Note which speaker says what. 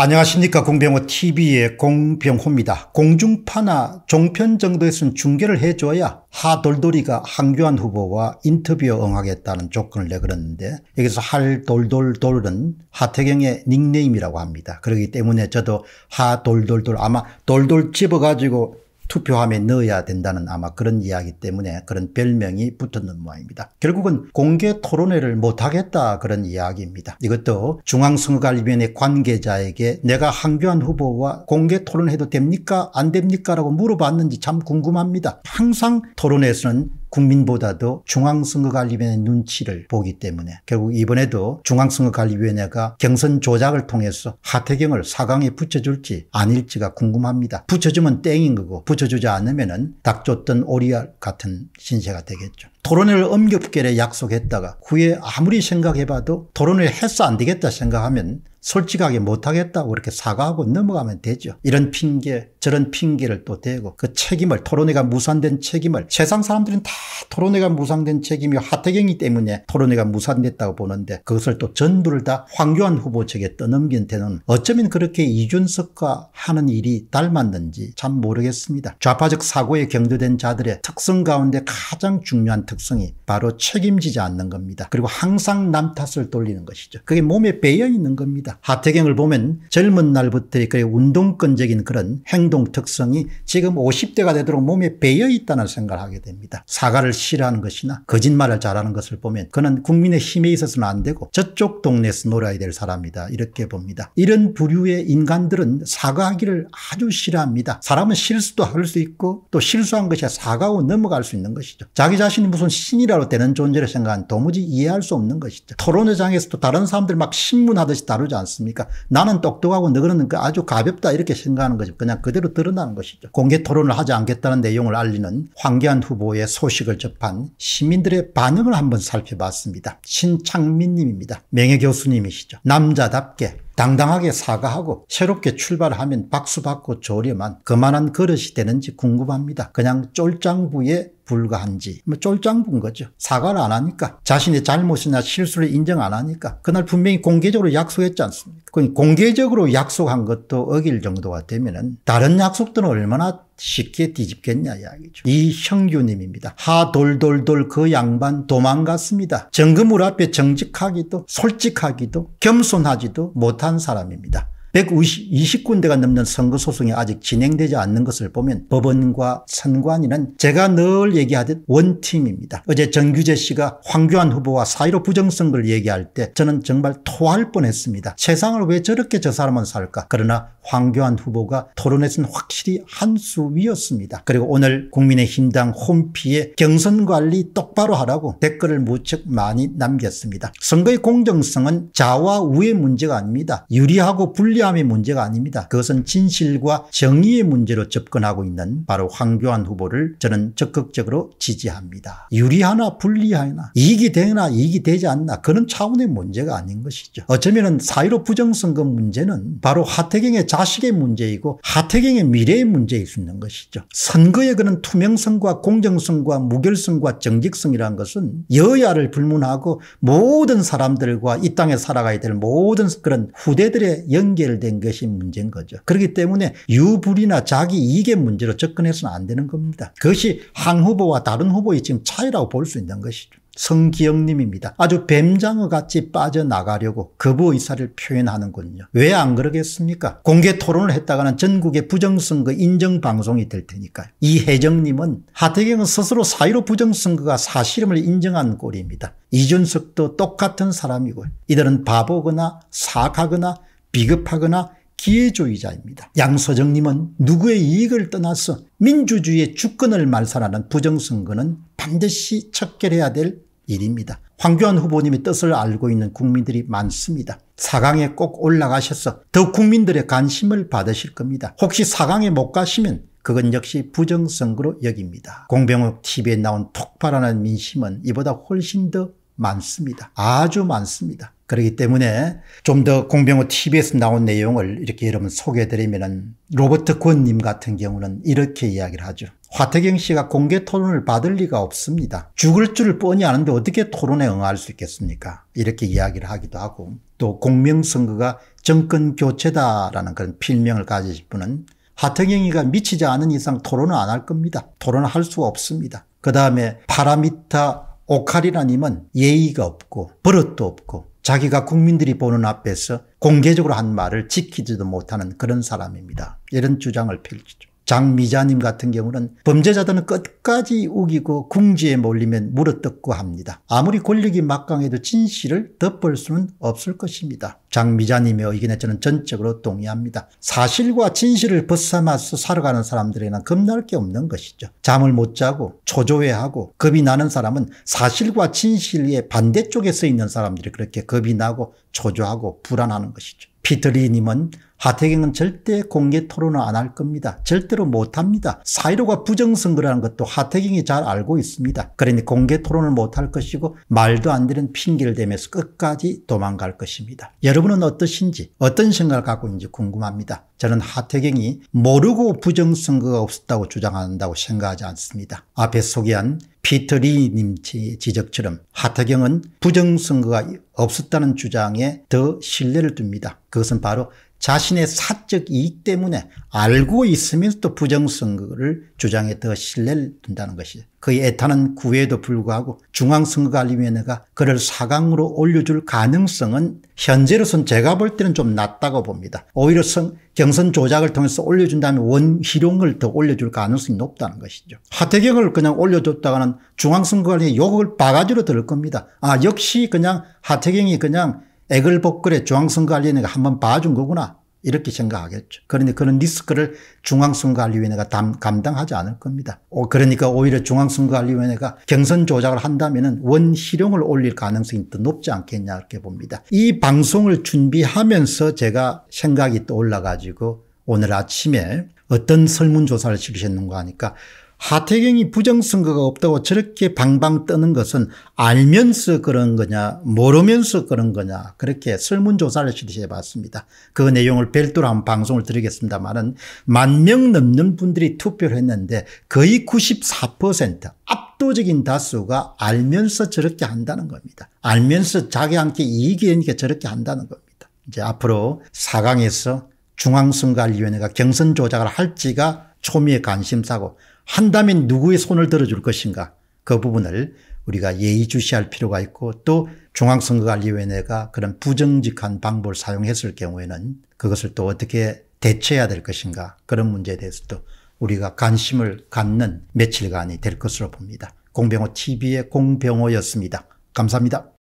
Speaker 1: 안녕하십니까 공병호 TV의 공병호입니다. 공중파나 종편 정도에서는 중계를 해줘야 하돌돌이가 한교안 후보와 인터뷰에 응하겠다는 조건을 내걸었는데 여기서 할돌돌돌은 하태경의 닉네임이라고 합니다. 그렇기 때문에 저도 하돌돌돌 아마 돌돌 집어가지고 투표함에 넣어야 된다는 아마 그런 이야기 때문에 그런 별명이 붙었는 모양입니다. 결국은 공개 토론회를 못하겠다 그런 이야기입니다. 이것도 중앙선거관리위원회 관계자에게 내가 황교안 후보와 공개 토론해도 됩니까 안 됩니까 라고 물어봤는지 참 궁금합니다. 항상 토론에서는 회 국민보다도 중앙선거관리위원회 눈치를 보기 때문에 결국 이번에도 중앙선거관리위원회가 경선 조작을 통해서 하태경을 사강에 붙여줄지 아닐지가 궁금합니다. 붙여주면 땡인 거고 붙여주지 않으면 닭 쫓던 오리알 같은 신세가 되겠죠. 토론회를 엄격결에 약속했다가 후에 아무리 생각해봐도 토론회 를 해서 안 되겠다 생각하면 솔직하게 못하겠다고 이렇게 사과하고 넘어가면 되죠. 이런 핑계 저런 핑계를 또 대고 그 책임을 토론회가 무산된 책임을 세상 사람들은 다 토론회가 무산된 책임이 하태경이 때문에 토론회가 무산됐다고 보는데 그것을 또 전부를 다 황교안 후보 측에 떠넘긴 데는 어쩌면 그렇게 이준석과 하는 일이 닮았는지 참 모르겠습니다. 좌파적 사고에 경도된 자들의 특성 가운데 가장 중요한 특 특성이 바로 책임지지 않는 겁니다. 그리고 항상 남 탓을 돌리는 것이죠. 그게 몸에 배어 있는 겁니다. 하태경을 보면 젊은 날부터의 그의 운동권적인 그런 행동 특성이 지금 50대가 되도록 몸에 배어 있다는 생각을 하게 됩니다. 사과를 싫어하는 것이나 거짓말을 잘하는 것을 보면 그는 국민의 힘에 있어서는 안 되고 저쪽 동네에서 놀아야 될 사람이다 이렇게 봅니다. 이런 부류의 인간들은 사과하기를 아주 싫어합니다. 사람은 실수도 할 수 있고 또 실수한 것이 사과하고 넘어갈 수 있는 것이죠. 자기 자신이 무슨 무슨 신이라고 되는 존재를 생각하는 도무지 이해할 수 없는 것이죠. 토론회장에서도 다른 사람들 막 신문하듯이 다루지 않습니까? 나는 똑똑하고 너그는 아주 가볍다 이렇게 생각하는 거죠. 그냥 그대로 드러나는 것이죠. 공개 토론을 하지 않겠다는 내용을 알리는 황교안 후보의 소식을 접한 시민들의 반응을 한번 살펴봤습니다. 신창민 님입니다. 명예 교수님이시죠. 남자답게 당당하게 사과하고 새롭게 출발하면 박수받고 조렴한 그만한 그릇이 되는지 궁금합니다. 그냥 쫄장부의 불과한지 뭐 쫄짱분 거죠. 사과를 안 하니까 자신의 잘못이나 실수를 인정 안 하니까 그날 분명히 공개적으로 약속했지 않습니까? 공개적으로 약속한 것도 어길 정도가 되면은 다른 약속들은 얼마나 쉽게 뒤집겠냐 이야기죠. 이형규님입니다. 하돌돌돌 그 양반 도망갔습니다. 정금물 앞에 정직하기도 솔직하기도 겸손하지도 못한 사람입니다. 120군데가 넘는 선거소송이 아직 진행되지 않는 것을 보면 법원과 선관위는 제가 늘 얘기하듯 원팀입니다. 어제 정규재 씨가 황교안 후보와 사이로 부정선거를 얘기할 때 저는 정말 토할 뻔했습니다. 세상을 왜 저렇게 저 사람은 살까? 그러나 황교안 후보가 토론에서는 확실히 한 수 위였습니다. 그리고 오늘 국민의힘당 홈피에 경선관리 똑바로 하라고 댓글을 무척 많이 남겼습니다. 선거의 공정성은 자와 우의 문제가 아닙니다. 유리하고 불리 편리함의 문제가 아닙니다. 그것은 진실과 정의의 문제로 접근하고 있는 바로 황교안 후보를 저는 적극적으로 지지합니다. 유리하나 불리하나 이익이 되나 이익이 되지 않나 그런 차원의 문제가 아닌 것이죠. 어쩌면 사1로 부정선거 문제는 바로 하태경의 자식의 문제이고 하태경의 미래의 문제일 수 있는 것이죠. 선거의 그런 투명성과 공정성과 무결성과 정직성이라는 것은 여야를 불문하고 모든 사람들과 이 땅에 살아가야 될 모든 그런 후대들의 연계 해결된 것이 문제인 거죠. 그렇기 때문에 유불이나 자기 이익의 문제로 접근해서는 안 되는 겁니다. 그것이 한 후보와 다른 후보의 지금 차이라고 볼 수 있는 것이죠. 성기영님입니다. 아주 뱀장어같이 빠져나가려고 거부 의사를 표현하는군요. 왜 안 그러겠습니까? 공개 토론을 했다가는 전국의 부정선거 인정방송이 될 테니까요. 이혜정님은 하태경은 스스로 사의로 부정선거가 사실임을 인정한 꼴입니다. 이준석도 똑같은 사람이고 이들은 바보거나 사악하거나 비급하거나 기회주의자입니다. 양서정님은 누구의 이익을 떠나서 민주주의의 주권을 말살하는 부정선거는 반드시 척결해야 될 일입니다. 황교안 후보님의 뜻을 알고 있는 국민들이 많습니다. 4강에 꼭 올라가셔서 더 국민들의 관심을 받으실 겁니다. 혹시 4강에 못 가시면 그건 역시 부정선거로 여깁니다. 공병욱 TV에 나온 폭발하는 민심은 이보다 훨씬 더 많습니다. 아주 많습니다. 그렇기 때문에 좀 더 공병호 TV에서 나온 내용을 이렇게 여러분 소개해드리면 로버트 권님 같은 경우는 이렇게 이야기를 하죠. 화태경 씨가 공개 토론을 받을 리가 없습니다. 죽을 줄을 뻔히 아는데 어떻게 토론에 응할 수 있겠습니까? 이렇게 이야기를 하기도 하고 또 공명선거가 정권 교체다라는 그런 필명을 가지신 분은 하태경이가 미치지 않은 이상 토론을 안 할 겁니다. 토론을 할 수가 없습니다. 그 다음에 파라미타 오카리라님은 예의가 없고 버릇도 없고 자기가 국민들이 보는 앞에서 공개적으로 한 말을 지키지도 못하는 그런 사람입니다. 이런 주장을 펼치죠. 장미자님 같은 경우는 범죄자들은 끝까지 우기고 궁지에 몰리면 물어뜯고 합니다. 아무리 권력이 막강해도 진실을 덮을 수는 없을 것입니다. 장미자님의 의견에 저는 전적으로 동의합니다. 사실과 진실을 벗삼아서 살아가는 사람들에게는 겁날 게 없는 것이죠. 잠을 못 자고 초조해하고 겁이 나는 사람은 사실과 진실의 반대쪽에 서 있는 사람들이 그렇게 겁이 나고 초조하고 불안하는 것이죠. 피터리님은 하태경은 절대 공개 토론을 안 할 겁니다. 절대로 못합니다. 사이로가 부정선거라는 것도 하태경이 잘 알고 있습니다. 그러니 공개 토론을 못 할 것이고 말도 안 되는 핑계를 대면서 끝까지 도망갈 것입니다. 여러분은 어떠신지 어떤 생각을 갖고 있는지 궁금합니다. 저는 하태경이 모르고 부정선거가 없었다고 주장한다고 생각하지 않습니다. 앞에 소개한 피터리님 지적처럼 하태경은 부정선거가 없었다는 주장에 더 신뢰를 둡니다. 그것은 바로 자신의 사적 이익 때문에 알고 있으면서도 부정선거를 주장해 더 신뢰를 둔다는 것이죠. 그의 애타는 구애에도 불구하고 중앙선거관리위원회가 그를 사강으로 올려줄 가능성은 현재로선 제가 볼 때는 좀 낮다고 봅니다. 오히려 성, 경선 조작을 통해서 올려준다면 원희룡을 더 올려줄 가능성이 높다는 것이죠. 하태경을 그냥 올려줬다가는 중앙선거관리의 욕을 바가지로 들을 겁니다. 아 역시 그냥 하태경이 그냥 애글복글의 중앙선거관리위원회가 한 번 봐준 거구나 이렇게 생각하겠죠. 그런데 그런 리스크를 중앙선거관리위원회가 담, 감당하지 않을 겁니다. 오, 그러니까 오히려 중앙선거관리위원회가 경선 조작을 한다면 원희룡을 올릴 가능성이 더 높지 않겠냐 이렇게 봅니다. 이 방송을 준비하면서 제가 생각이 떠올라가지고 오늘 아침에 어떤 설문조사를 실키셨는가 하니까 하태경이 부정선거가 없다고 저렇게 방방 뜨는 것은 알면서 그런 거냐 모르면서 그런 거냐 그렇게 설문조사를 실시해 봤습니다. 그 내용을 별도로 한 방송을 드리겠습니다만 만명 넘는 분들이 투표를 했는데 거의 94% 압도적인 다수가 알면서 저렇게 한다는 겁니다. 알면서 자기한테 이익이 되니까 저렇게 한다는 겁니다. 이제 앞으로 4강에서 중앙선거관리위원회가 경선 조작을 할지가 초미의 관심사고 한다면 누구의 손을 들어줄 것인가 그 부분을 우리가 예의주시할 필요가 있고 또 중앙선거관리위원회가 그런 부정직한 방법을 사용했을 경우에는 그것을 또 어떻게 대처해야 될 것인가 그런 문제에 대해서도 우리가 관심을 갖는 며칠간이 될 것으로 봅니다. 공병호 TV의 공병호였습니다. 감사합니다.